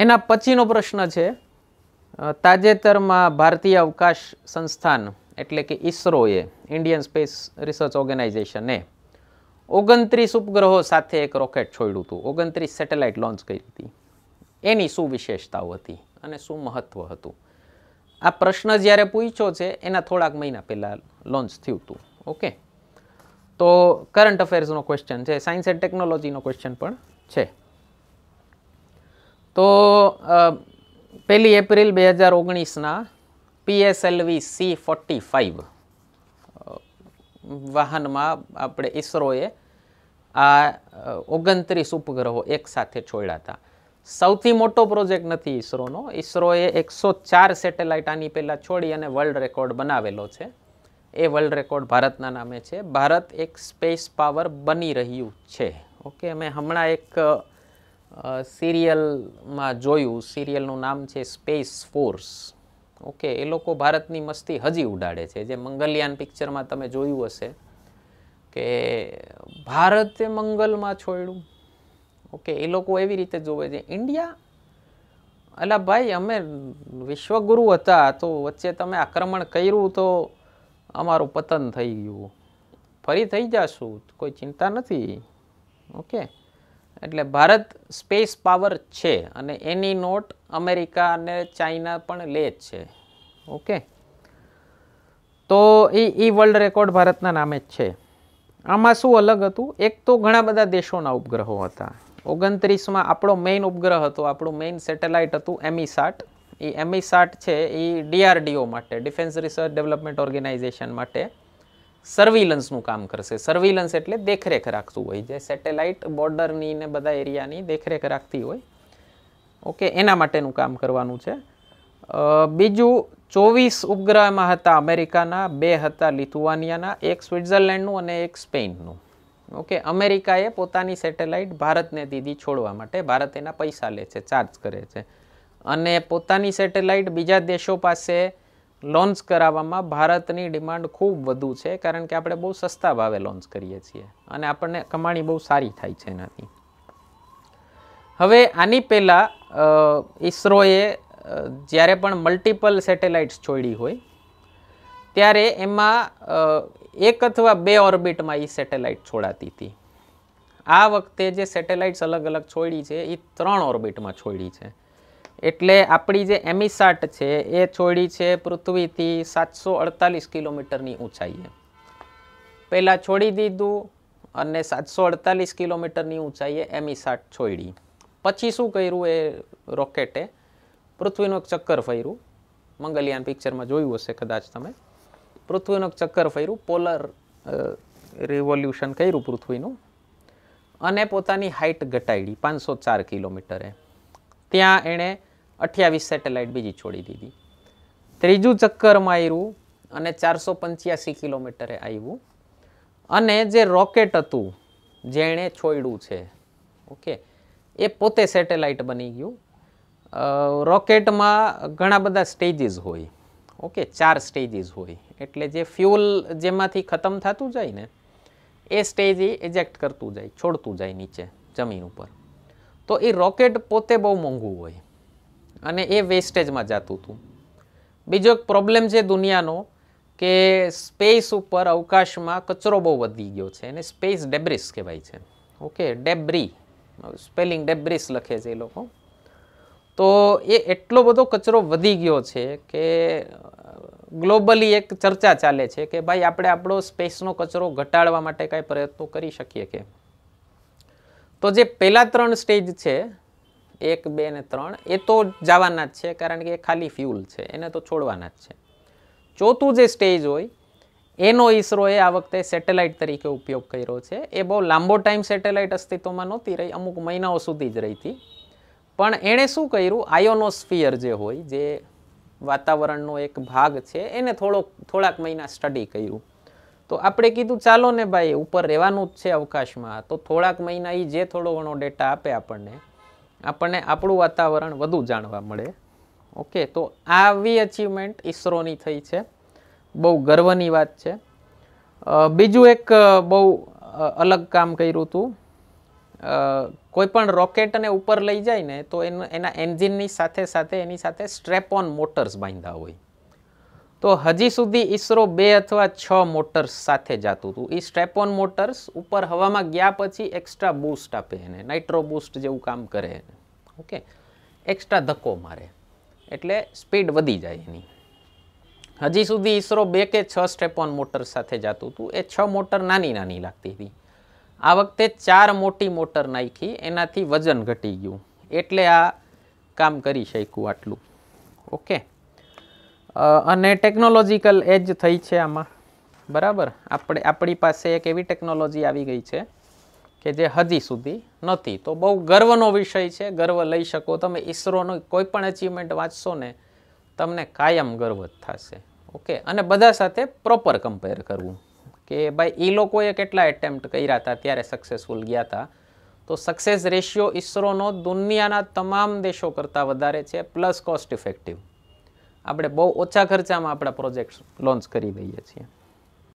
એના પછીનો પ્રશ્ન છે તાજેતરમાં ભારતીય અવકાશ સંસ્થાન એટલે કે ઇસરોએ ઇન્ડિયન સ્પેસ રિસર્ચ ઓર્ગેનાઇઝેશને ઓગણત્રીસ ઉપગ્રહો સાથે એક રોકેટ છોડ્યું હતું ઓગણત્રીસ સેટેલાઇટ લોન્ચ કરી હતી એની શું વિશેષતાઓ હતી અને શું મહત્ત્વ હતું આ પ્રશ્ન જ્યારે પૂછ્યો છે એના થોડાક મહિના પહેલાં લોન્ચ થયું હતું ઓકે તો કરંટ અફેર્સનો ક્વેશ્ચન છે સાયન્સ એન્ડ ટેકનોલોજીનો ક્વેશ્ચન પણ છે તો પહેલી એપ્રિલ બે હજાર ઓગણીસના પીએસએલવી સી ફોર્ટી ફાઇવ વાહનમાં આપણે ઈસરોએ આ ઓગણત્રીસ ઉપગ્રહો એકસાથે છોડ્યા હતા સૌથી મોટો પ્રોજેક્ટ નથી ઈસરોનો ઈસરોએ એકસો ચાર સેટેલાઇટ આની પહેલાં છોડી અને વર્લ્ડ રેકોર્ડ બનાવેલો છે એ વર્લ્ડ રેકોર્ડ ભારતના નામે છે ભારત એક સ્પેસ પાવર બની રહ્યું છે ઓકે મેં હમણાં એક સિરિયલમાં જોયું સિરિયલનું નામ છે સ્પેસ ફોર્સ ઓકે એ લોકો ભારતની મસ્તી હજી ઉડાડે છે જે મંગલયાન પિક્ચરમાં તમે જોયું હશે કે ભારતે મંગલમાં છોડ્યું ઓકે એ લોકો એવી રીતે જોવે છે ઇન્ડિયા અલા ભાઈ અમે વિશ્વગુરુ હતા તો વચ્ચે તમે આક્રમણ કર્યું તો અમારું પતન થઈ ગયું ફરી થઈ જશું કોઈ ચિંતા નથી ઓકે એટલે ભારત સ્પેસ પાવર છે અને એની નોટ અમેરિકા અને ચાઇના પણ લે જ છે ઓકે તો એ એ વર્લ્ડ રેકોર્ડ ભારતના નામે જ છે આમાં શું અલગ હતું એક તો ઘણા બધા દેશોના ઉપગ્રહો હતા ઓગણત્રીસમાં આપણો મેઇન ઉપગ્રહ હતો આપણું મેઇન સેટેલાઇટ હતું એમિસાટ e એ એમિસાટ e છે એ ડીઆરડીઓ માટે ડિફેન્સ રિસર્ચ ડેવલપમેન્ટ ઓર્ગેનાઇઝેશન માટે સર્વિલન્સનું કામ કરશે સર્વિલન્સ એટલે દેખરેખ રાખતું હોય જે સેટેલાઇટ બોર્ડરની ને બધા એરિયાની દેખરેખ રાખતી હોય ઓકે એના માટેનું કામ કરવાનું છે બીજું ચોવીસ ઉપગ્રહમાં હતા અમેરિકાના બે હતા લિથુઆનિયાના એક સ્વિટ્ઝરલેન્ડનું અને એક સ્પેનનું ઓકે અમેરિકાએ પોતાની સેટેલાઇટ ભારતને દીધી છોડવા માટે ભારત એના પૈસા લે છે ચાર્જ કરે છે અને પોતાની સેટેલાઇટ બીજા દેશો પાસે લોન્ચ કરાવવામાં ભારતની ડિમાન્ડ ખૂબ વધુ છે કારણ કે આપણે બહુ સસ્તા ભાવે લોન્ચ કરીએ છીએ અને આપણને કમાણી બહુ સારી થાય છે એનાથી હવે આની પહેલાં ઈસરોએ જ્યારે પણ મલ્ટિપલ સેટેલાઇટ્સ છોડી હોય ત્યારે એમાં એક અથવા બે ઓર્બિટમાં એ સેટેલાઇટ છોડાતી હતી આ વખતે જે સેટેલાઇટ્સ અલગ અલગ છોડી છે એ ત્રણ ઓર્બિટમાં છોડી છે એટલે આપણી જે એમિસાટ છે એ છોડી છે પૃથ્વીથી સાતસો અડતાલીસ કિલોમીટરની ઊંચાઈએ પહેલાં છોડી દીધું અને સાતસો અડતાલીસ કિલોમીટરની ઊંચાઈએ એમિસાટ છોડી પછી શું કર્યું એ રોકેટે પૃથ્વીનું એક ચક્કર ફર્યું મંગલયાન પિક્ચરમાં જોયું હશે કદાચ તમે પૃથ્વીનું એક ચક્કર ફર્યું પોલર રિવોલ્યુશન કર્યું પૃથ્વીનું અને પોતાની હાઇટ ઘટાડી પાંચસો ચાર કિલોમીટરે ત્યાં એણે અઠ્યાવીસ સેટેલાઇટ બીજી છોડી દીધી ત્રીજું ચક્કરમાં આવ્યું અને ચારસો પંચ્યાસી કિલોમીટરે આવ્યું અને જે રોકેટ હતું જેણે છોડ્યું છે ઓકે એ પોતે સેટેલાઇટ બની ગયું રોકેટમાં ઘણા બધા સ્ટેજીસ હોય ઓકે ચાર સ્ટેજીસ હોય એટલે જે ફ્યુલ જેમાંથી ખતમ થતું જાય ને એ સ્ટેજ એજેક્ટ કરતું જાય છોડતું જાય નીચે જમીન ઉપર તો એ રોકેટ પોતે બહુ મોંઘું હોય અને એ વેસ્ટેજમાં જતું હતું બીજો એક પ્રોબ્લેમ છે દુનિયાનો કે સ્પેસ ઉપર અવકાશમાં કચરો બહુ વધી ગયો છે એને સ્પેસ ડેબ્રિસ કહેવાય છે ઓકે ડેબ્રી સ્પેલિંગ ડેબ્રિસ લખે છે એ લોકો તો એ એટલો બધો કચરો વધી ગયો છે કે ગ્લોબલી એક ચર્ચા ચાલે છે કે ભાઈ આપણે આપણો સ્પેસનો કચરો ઘટાડવા માટે કાંઈ પ્રયત્નો કરી શકીએ કે તો જે પહેલાં ત્રણ સ્ટેજ છે એક બે ને ત્રણ એ તો જવાના જ છે કારણ કે એ ખાલી ફ્યુલ છે એને તો છોડવાના જ છે ચોથું જે સ્ટેજ હોય એનો ઈસરોએ આ વખતે સેટેલાઇટ તરીકે ઉપયોગ કર્યો છે એ બહુ લાંબો ટાઈમ સેટેલાઇટ અસ્તિત્વમાં નહોતી રહી અમુક મહિનાઓ સુધી જ રહી હતી પણ એણે શું કર્યું આયોનોસ્ફિયર જે હોય જે વાતાવરણનો એક ભાગ છે એને થોડોક થોડાક મહિના સ્ટડી કર્યું તો આપણે કીધું ચાલો ને ભાઈ ઉપર રહેવાનું જ છે અવકાશમાં તો થોડાક મહિના એ જે થોડો ઘણો ડેટા આપે આપણને આપણને આપણું વાતાવરણ વધુ જાણવા મળે ઓકે તો આવી અચીવમેન્ટ ઈસરોની થઈ છે બહુ ગર્વની વાત છે બીજું એક બહુ અલગ કામ કર્યું હતું કોઈપણ રોકેટને ઉપર લઈ જાય ને તો એના એન્જિનની સાથે સાથે એની સાથે સ્ટ્રેપ ઓન મોટર્સ બાંધ્યા હોય તો હજી સુધી ઈસરો બે અથવા છ મોટર્સ સાથે જતું હતું એ સ્ટેપોન મોટર્સ ઉપર હવામાં ગયા પછી એક્સ્ટ્રા બૂસ્ટ આપે એને નાઇટ્રો બૂસ્ટ જેવું કામ કરે એને ઓકે એક્સ્ટ્રા ધક્કો મારે એટલે સ્પીડ વધી જાય એની હજી સુધી ઈસરો બે કે છ સ્ટેપોન મોટર્સ સાથે જતું હતું એ છ મોટર નાની નાની લાગતી હતી આ વખતે ચાર મોટી મોટર નાખી એનાથી વજન ઘટી ગયું એટલે આ કામ કરી શક્યું આટલું ઓકે અને ટેકનોલોજીકલ એજ થઈ છે આમાં બરાબર આપણે આપણી પાસે એક એવી ટેકનોલોજી આવી ગઈ છે કે જે હજી સુધી નથી તો બહુ ગર્વનો વિષય છે ગર્વ લઈ શકો તમે ઈસરોનું કોઈ પણ અચીવમેન્ટ વાંચશો ને તમને કાયમ ગર્વ થશે ઓકે અને બધા સાથે પ્રોપર કમ્પેર કરવું કે ભાઈ એ લોકોએ કેટલા એટેમ્પ્ટ કર્યા હતા ત્યારે સક્સેસફુલ ગયા હતા તો સક્સેસ રેશિયો ઈસરોનો દુનિયાના તમામ દેશો કરતાં વધારે છે પ્લસ કોસ્ટ ઇફેક્ટિવ આપણે બહુ ઓછા ખર્ચામાં આપણા પ્રોજેક્ટ લોન્ચ કરી દઈએ છીએ